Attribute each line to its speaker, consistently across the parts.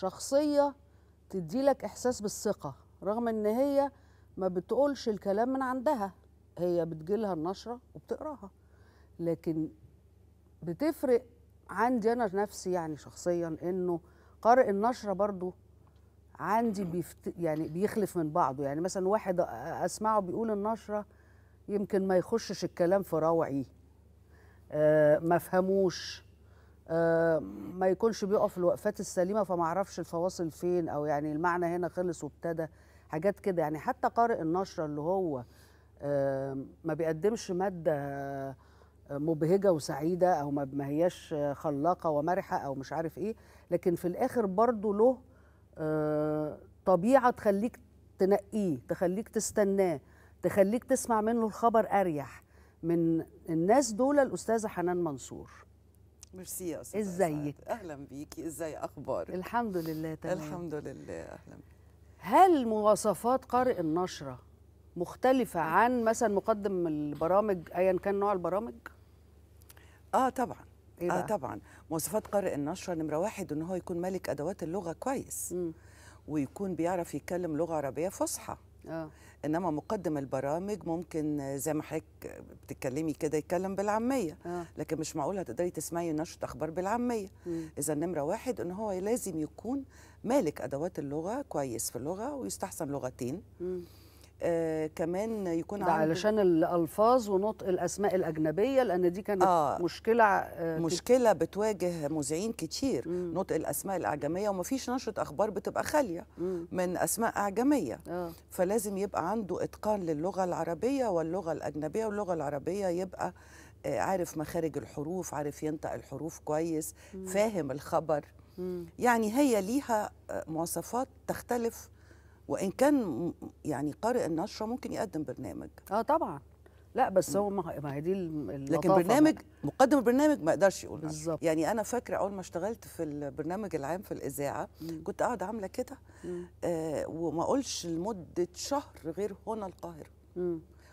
Speaker 1: شخصيه تديلك احساس بالثقه رغم ان هي ما بتقولش الكلام من عندها هي بتجيلها النشره وبتقراها لكن بتفرق عندي انا نفسي يعني شخصيا انه قارئ النشره برضو عندي بيفت... يعني بيخلف من بعضه يعني مثلا واحد اسمعه بيقول النشره يمكن ما يخشش الكلام في روعي آه ما فهموش آه، ما يكونش بيقف الوقفات السليمه فما اعرفش الفواصل فين او يعني المعنى هنا خلص وابتدى حاجات كده يعني حتى قارئ النشره اللي هو آه، ما بيقدمش ماده آه، مبهجه وسعيده او ما هياش خلاقه ومرحه او مش عارف ايه لكن في الاخر برضه له طبيعه تخليك تنقيه تخليك تستناه تخليك تسمع منه الخبر اريح من الناس دول الاستاذه حنان منصور
Speaker 2: ميرسي يا استاذ ازيك
Speaker 1: طيب، اهلا بيكي ازاي اخبارك الحمد لله تمام الحمد لله اهلا هل مواصفات قارئ النشره مختلفه أه. عن مثلا مقدم البرامج ايا كان نوع البرامج اه طبعا إيه اه طبعا مواصفات
Speaker 2: قارئ النشره نمره واحد ان هو يكون مالك ادوات اللغه كويس م. ويكون بيعرف يتكلم لغه عربيه فصحى أوه. انما مقدم البرامج ممكن زي ما حضرتك بتتكلمي كده يتكلم بالعاميه آه. لكن مش معقول هتقدري تسمعي نشره اخبار بالعاميه اذا نمره واحد ان هو لازم يكون مالك ادوات اللغه كويس في اللغه
Speaker 1: ويستحسن لغتين مم. آه كمان يكون عنده علشان الالفاظ ونطق الاسماء الاجنبيه لان دي كانت آه مشكله آه مشكله بتواجه مذيعين
Speaker 2: كتير مم. نطق الاسماء الاعجميه ومفيش نشره اخبار بتبقى خاليه مم. من اسماء اعجميه آه. فلازم يبقى عنده اتقان للغه العربيه واللغه الاجنبيه واللغه العربيه يبقى آه عارف مخارج الحروف عارف ينطق الحروف كويس مم. فاهم الخبر مم. يعني هي ليها آه، مواصفات تختلف وان كان يعني قارئ النشره ممكن يقدم برنامج اه طبعا لا بس هو ما هي دي
Speaker 1: لكن برنامج بقى.
Speaker 2: مقدم البرنامج ما اقدرش يقول بالظبط يعني انا فاكره اول ما اشتغلت في البرنامج العام في الاذاعه مم. كنت قاعده عامله كده آه وما اقولش لمده شهر غير هنا القاهره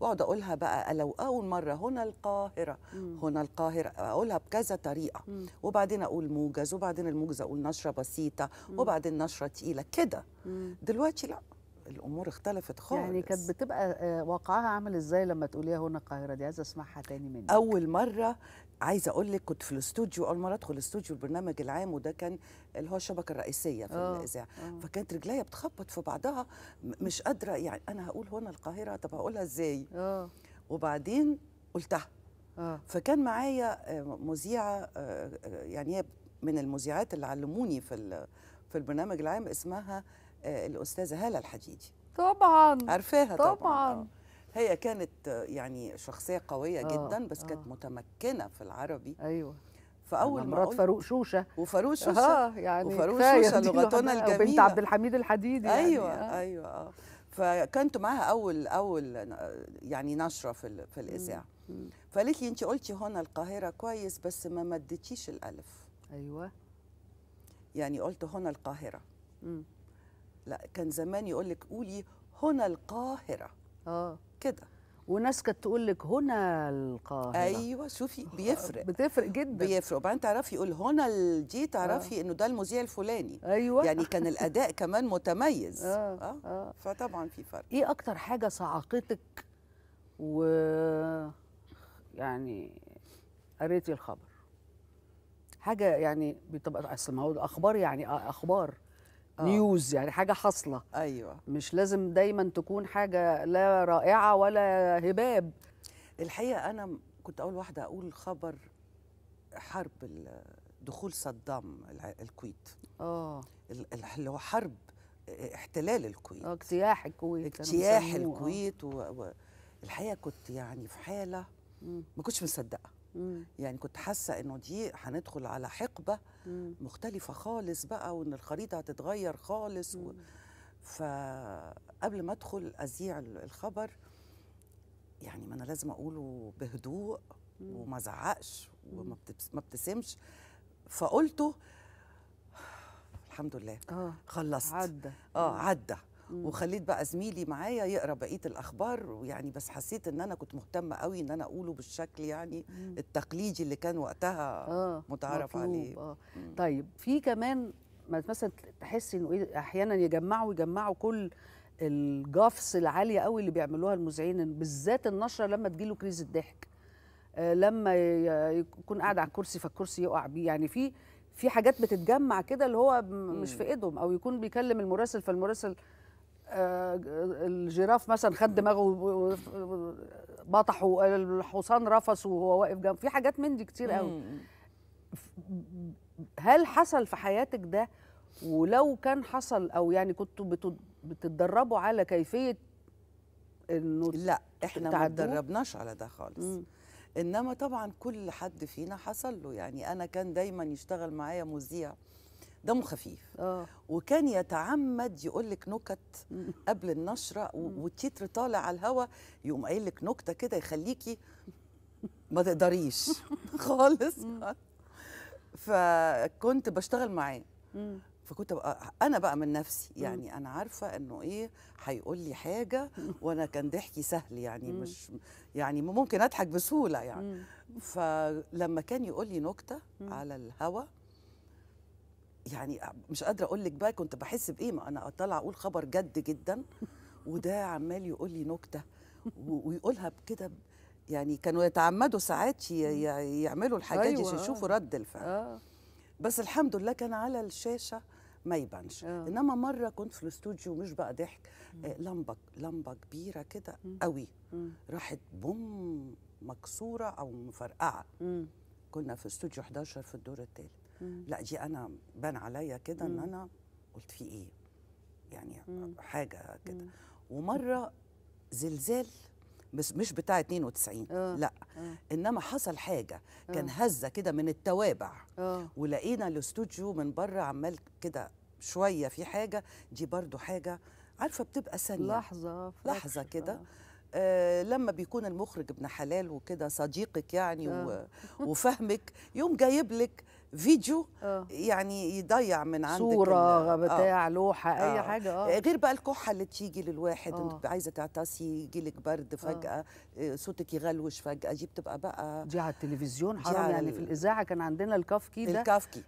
Speaker 2: واقعد اقولها بقى لو اول مره هنا القاهره مم. هنا القاهره اقولها بكذا طريقه مم. وبعدين اقول موجز وبعدين الموجز اقول نشره بسيطه مم. وبعدين نشره تقيله كده دلوقتي لا الامور اختلفت خالص يعني
Speaker 1: كانت بتبقى آه، واقعها عامل ازاي لما تقوليها هنا القاهره دي عايزه اسمعها تاني منك
Speaker 2: اول مره عايزه اقول لك كنت في الاستوديو اول مره ادخل الاستوديو البرنامج العام وده كان اللي هو الشبكه الرئيسيه في آه، الاذاعه آه. فكانت رجليا بتخبط في بعضها مش قادره يعني انا هقول هنا القاهره طب هقولها ازاي اه وبعدين قلتها أوه. فكان معايا مذيعه يعني هي من المذيعات اللي علموني في في البرنامج العام اسمها الاستاذه هاله الحديدي
Speaker 1: طبعا عارفاها طبعا, طبعا.
Speaker 2: هي كانت يعني شخصيه قويه آه جدا بس آه. كانت متمكنه في العربي ايوه فاول ما مرات فاروق شوشه وفاروق آه، شوشه آه يعني وفاروق شوشه لغتنا الجميله بنت عبد الحميد
Speaker 1: الحديدي يعني. ايوه آه.
Speaker 2: ايوه اه فكنت معاها اول اول يعني نشره في في الاذاعه فقالت لي انت قلتي هنا القاهره كويس بس ما مدتيش الالف ايوه يعني قلت هنا القاهره مم. لا كان زمان يقول لك قولي هنا القاهره اه كده وناس كانت تقول لك هنا القاهره ايوه شوفي بيفرق بتفرق جدا بيفرق وبعدين تعرفي يقول هنا دي تعرفي آه. انه ده المذيع الفلاني ايوه يعني كان الاداء كمان متميز آه. آه. آه. فطبعا في فرق
Speaker 1: ايه اكتر حاجه صعقتك و يعني قريتي الخبر حاجه يعني بتبقى اصل ما هو اخبار يعني آه، اخبار آه. نيوز يعني حاجه حاصله ايوه مش لازم دايما تكون حاجه لا رائعه ولا هباب الحقيقه انا كنت اول واحده اقول خبر حرب دخول
Speaker 2: صدام الكويت اه اللي هو حرب آه، احتلال الكويت
Speaker 1: اه اجتياح الكويت اجتياح آه. الكويت
Speaker 2: والحقيقه كنت يعني في حاله ما كنتش مصدقه مم. يعني كنت حاسه انه دي هندخل على حقبه مم. مختلفه خالص بقى وان الخريطه هتتغير خالص و... فقبل ما ادخل اذيع الخبر يعني ما انا لازم اقوله بهدوء مم. وما زعقش وما بتبس... ما ابتسمش فقلته الحمد لله آه. خلصت عدى اه عدى وخليت بقى زميلي معايا يقرا بقيه الاخبار ويعني بس حسيت ان انا كنت مهتمه قوي ان انا
Speaker 1: اقوله بالشكل يعني مم. التقليدي اللي كان وقتها آه متعارف عليه آه. طيب في كمان مثلا تحس انه ايه احيانا يجمعوا يجمعوا كل الجافس العاليه قوي اللي بيعملوها المذيعين بالذات النشره لما تجيله كريز الضحك آه لما يكون قاعد على الكرسي فالكرسي يقع بيه يعني في في حاجات بتتجمع كده اللي هو مش في ايدهم او يكون بيكلم المراسل فالمراسل آه، الجراف مثلا خد دماغه بطحه الحصان رفس وهو واقف جنب في حاجات من دي كتير قوي هل حصل في حياتك ده ولو كان حصل او يعني كنتوا بتتدربوا على كيفيه انه لا احنا ما اتدربناش
Speaker 2: على ده خالص مم. انما طبعا كل حد فينا حصل له يعني انا كان دايما يشتغل معايا مذيع دمه خفيف أوه. وكان يتعمد يقول لك نكت قبل النشره والتيتر طالع على الهوا يقوم قايل لك نكته كده يخليكي ما تقدريش خالص فكنت بشتغل معاه فكنت بقى انا بقى من نفسي يعني انا عارفه انه ايه هيقول لي حاجه وانا كان ضحكي سهل يعني مش يعني ممكن اضحك بسهوله يعني فلما كان يقول لي نكته على الهوا يعني مش قادره اقول لك بقى كنت بحس بايه ما انا طالعه اقول خبر جد جدا وده عمال يقول لي نكته ويقولها بكده يعني كانوا يتعمدوا ساعات يعملوا الحاجات أيوة دي يشوفوا آه. رد الفعل آه. بس الحمد لله كان على الشاشه ما يبانش آه. انما مره كنت في الاستوديو مش بقى ضحك آه لمبه لمبه كبيره كده قوي راحت بوم مكسوره او مفرقعه كنا في استوديو 11 في الدور الثالث مم. لا دي انا بان عليا كده ان انا قلت في ايه يعني مم. حاجه كده ومره زلزال بس مش بتاع 92 أوه. لا أوه. انما حصل حاجه آه. كان هزه كده من التوابع أوه. ولقينا الاستوديو من بره عمال كده شويه في حاجه دي برضو حاجه عارفه بتبقى ثانيه لحظه لحظه كده آه. آه لما بيكون المخرج ابن حلال وكده صديقك يعني آه. وفهمك يوم جايب لك فيديو أوه. يعني يضيع من عندك صوره آه. بتاع أوه. لوحه اي آه. حاجه آه. اه غير بقى الكحه اللي تيجي للواحد آه. انت عايزه تعطسي يجي لك برد فجاه صوتك يغلوش فجاه
Speaker 1: دي بتبقى بقى دي على التلفزيون حرام يعني في الاذاعه كان عندنا الكافكي ده الكافكي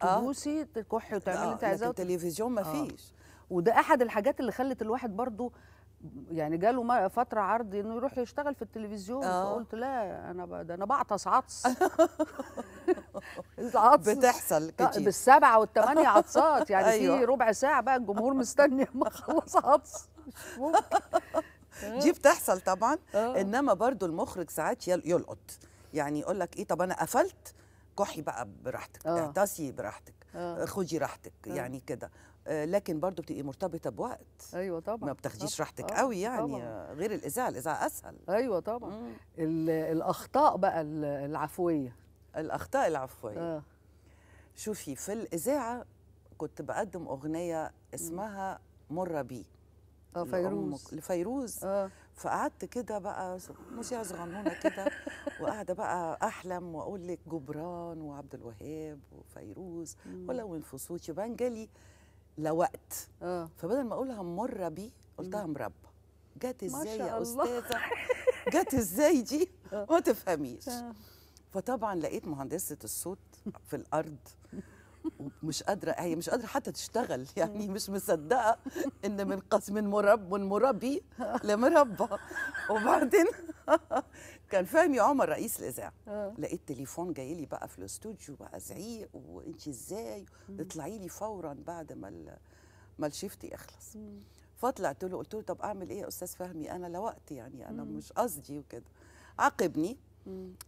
Speaker 1: تبوسي تكحي وتعملي اللي انت عايزاه التلفزيون ما فيش وده احد الحاجات اللي خلت الواحد برضو يعني جاله فتره عرض انه يروح يشتغل في التلفزيون آه. فقلت لا انا ده انا بعطس عطس العطس بتحصل آه، كتير بالسبعه والثمانيه عطسات يعني أيوة. في ربع ساعه بقى الجمهور مستني اما اخلص عطس مش دي بتحصل طبعا آه. انما برضو المخرج
Speaker 2: ساعات يلقط يعني يقول لك ايه طب انا قفلت كحي بقى براحتك آه. اعتصي براحتك آه. خدي راحتك يعني كده آه، لكن برضو بتبقي مرتبطه بوقت ايوه طبعا ما بتاخديش راحتك
Speaker 1: آه قوي يعني طبعًا. غير الاذاعه الاذاعه اسهل ايوه طبعا الاخطاء بقى العفويه الاخطاء العفويه آه.
Speaker 2: شوفي في الاذاعه كنت بقدم اغنيه اسمها مره بي اه فيروز لفيروز آه. فقعدت كده بقى موسيقى صغنونه كده وقاعده بقى احلم واقول لك جبران وعبد الوهاب وفيروز ولو في صوتي بنجلي لوقت آه. فبدل ما اقولها مربي قلتها مربى جت ازاي يا استاذه جت ازاي دي آه. ما تفهميش آه. فطبعا لقيت مهندسه الصوت في الارض ومش قادره هي مش قادره حتى تشتغل يعني مش مصدقه ان من قسم من مرب من مربي آه. لمربى وبعدين كان فهمي عمر رئيس الاذاعه آه. لقيت تليفون جاي لي بقى في الاستوديو بقى زعيق وانت ازاي اطلعي لي فورا بعد ما ما الشيفت يخلص فطلعت له قلت له طب اعمل ايه يا استاذ فهمي انا لوقت يعني انا مم. مش قصدي وكده عاقبني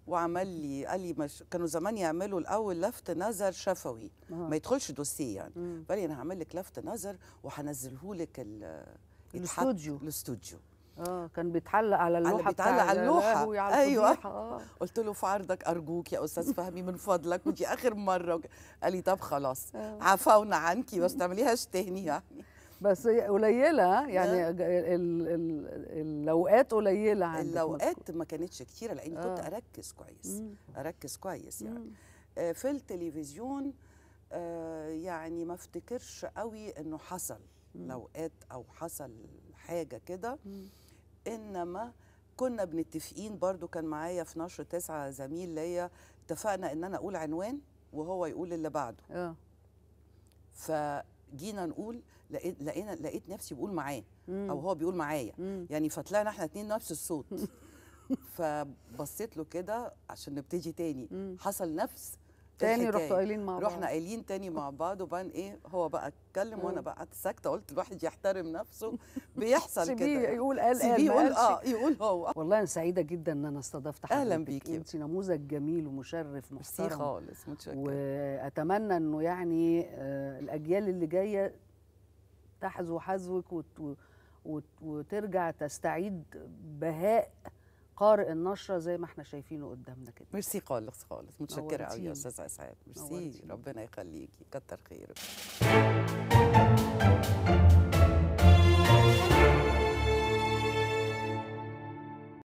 Speaker 2: وعمل لي قال لي مش كانوا زمان يعملوا الاول لفت نظر شفوي آه. ما يدخلش دوسي يعني قال لي انا هعمل لك لفت نظر وهنزله لك الاستوديو الاستوديو
Speaker 1: اه كان بيتعلق على اللوحه بيتعلق على اللوحه على ايوه آه.
Speaker 2: قلت له في عرضك ارجوك يا استاذ فهمي من فضلك ودي اخر مره قال لي طب خلاص آه. عفونا عنكي بس تعمليهاش تاني
Speaker 1: يعني بس قليله آه. يعني آه. الاوقات قليله عندك الاوقات ما كانتش كتيره
Speaker 2: لاني آه. كنت اركز كويس اركز كويس يعني آه في التلفزيون آه يعني ما افتكرش قوي انه حصل لوقات او حصل حاجه كده انما كنا بنتفقين برضو كان معايا في نشر تسعة زميل ليا اتفقنا ان انا اقول عنوان وهو يقول اللي بعده اه فجينا نقول لقيت لقينا لقيت نفسي بقول معاه او هو بيقول معايا يعني فطلعنا احنا اتنين نفس الصوت فبصيت له كده عشان نبتدي تاني مم. حصل نفس
Speaker 1: إيه تاني رحتوا قايلين مع بعض رحنا
Speaker 2: قايلين تاني مع بعض وبعدين ايه هو بقى اتكلم وانا بقى ساكته قلت الواحد يحترم نفسه بيحصل كده يقول قال قال يقول اه يقول
Speaker 1: هو والله انا سعيده جدا ان انا استضفت حضرتك اهلا بيكي انت نموذج جميل ومشرف محترم خالص متشكر واتمنى انه يعني آه الاجيال اللي جايه تحذو حذوك وت... وترجع تستعيد بهاء قارئ النشره زي ما احنا شايفينه قدامنا كده
Speaker 2: ميرسي خالص خالص متشكره قوي يا أستاذ اسعاد ميرسي ربنا يخليكي كتر خيرك